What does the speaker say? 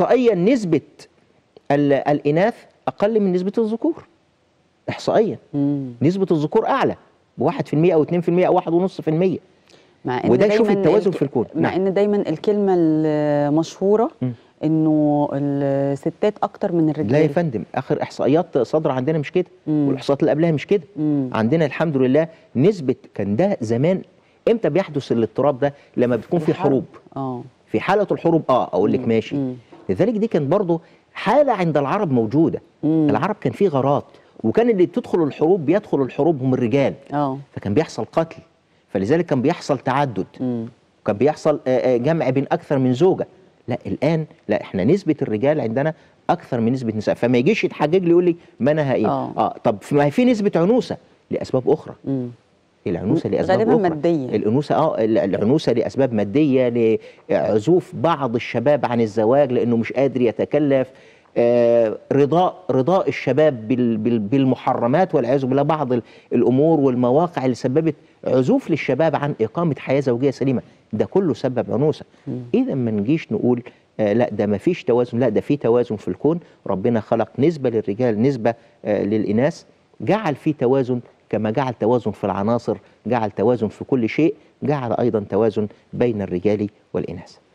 احصائيا نسبه الاناث اقل من نسبه الذكور احصائيا مم. نسبه الذكور اعلى ب 1% او 2% او 1.5% مع ان وده شوف التوازن في الكون مع نعم. ان دايما الكلمه المشهوره م. انه الستات اكتر من الرجال لا يا فندم اخر احصائيات صادره عندنا مش كده والاحصائيات اللي قبلها مش كده م. عندنا الحمد لله نسبه كان ده زمان امتى بيحدث الاضطراب ده لما بتكون في حروب اه في حاله الحروب اه اقول لك ماشي م. لذلك دي كانت برضه حاله عند العرب موجوده مم. العرب كان فيه غارات وكان اللي تدخل الحروب بيدخل الحروب هم الرجال أوه. فكان بيحصل قتل فلذلك كان بيحصل تعدد مم. وكان بيحصل آه، آه، جمع بين اكثر من زوجه لا الان لا احنا نسبه الرجال عندنا اكثر من نسبه النساء فما يجيش يتحجج لي يقول لي ما انا ايه اه طب ما في نسبه عنوسه لاسباب اخرى مم. العنوسه لاسباب غالبا ماديه الانوثه اه العنوسه لاسباب ماديه لعزوف بعض الشباب عن الزواج لانه مش قادر يتكلف رضاء آه، رضاء الشباب بالمحرمات والعياذ بالله بعض الامور والمواقع اللي سببت عزوف للشباب عن اقامه حياه زوجيه سليمه ده كله سبب عنوسه اذا ما نجيش نقول آه، لا ده ما فيش توازن لا ده في توازن في الكون ربنا خلق نسبه للرجال نسبه آه، للاناث جعل في توازن كما جعل توازن في العناصر جعل توازن في كل شيء جعل أيضا توازن بين الرجال والإناث